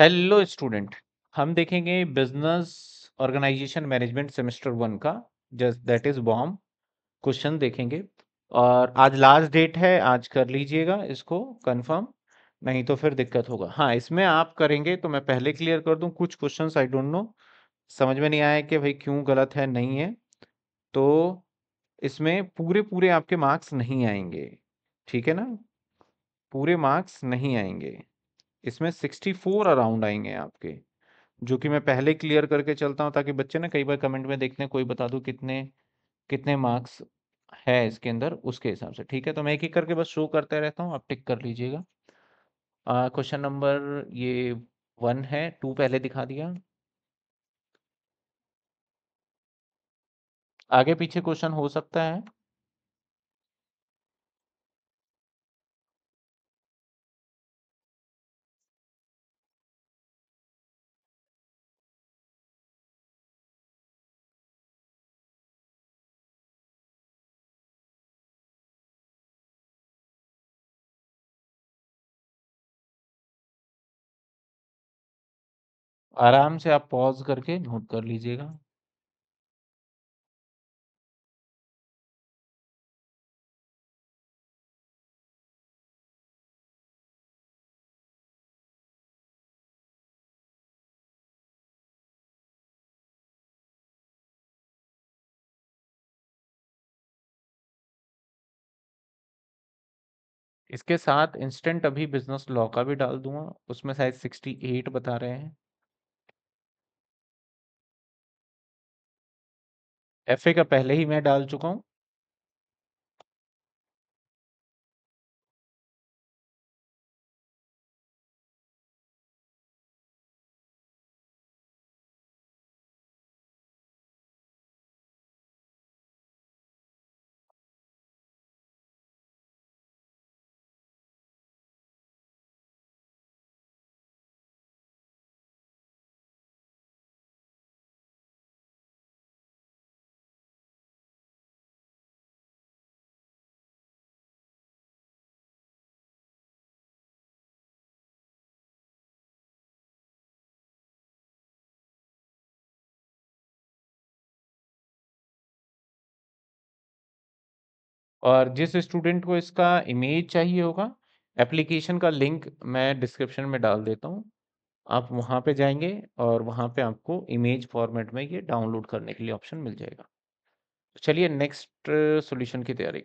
hello student हम देखेंगे business organisation management semester one का just that is bomb question देखेंगे और आज लास्ट डेट है आज कर लीजिएगा इसको कंफर्म नहीं तो फिर दिक्कत होगा हाँ इसमें आप करेंगे तो मैं पहले क्लियर कर दूं कुछ क्वेश्चन आई डोंट नो समझ में नहीं आया कि भाई क्यों गलत है नहीं है तो इसमें पूरे पूरे आपके मार्क्स नहीं आएंगे ठीक है ना पूरे मार्क्स नहीं आएंगे इसमें सिक्सटी फोर अराउंड आएंगे आपके जो कि मैं पहले क्लियर करके चलता हूँ ताकि बच्चे ना कई बार कमेंट में देखते हैं कोई बता दो कितने कितने मार्क्स है इसके अंदर उसके हिसाब से ठीक है तो मैं एक एक करके बस शो करते रहता हूँ आप टिक कर लीजिएगा क्वेश्चन नंबर ये वन है टू पहले दिखा दिया आगे पीछे क्वेश्चन हो सकता है आराम से आप पॉज करके नोट कर लीजिएगा इसके साथ इंस्टेंट अभी बिजनेस लॉ का भी डाल दूंगा उसमें शायद 68 बता रहे हैं एफ ए का पहले ही मैं डाल चुका हूँ और जिस स्टूडेंट को इसका इमेज चाहिए होगा एप्लीकेशन का लिंक मैं डिस्क्रिप्शन में डाल देता हूँ आप वहाँ पे जाएंगे और वहाँ पे आपको इमेज फॉर्मेट में ये डाउनलोड करने के लिए ऑप्शन मिल जाएगा चलिए नेक्स्ट सॉल्यूशन की तैयारी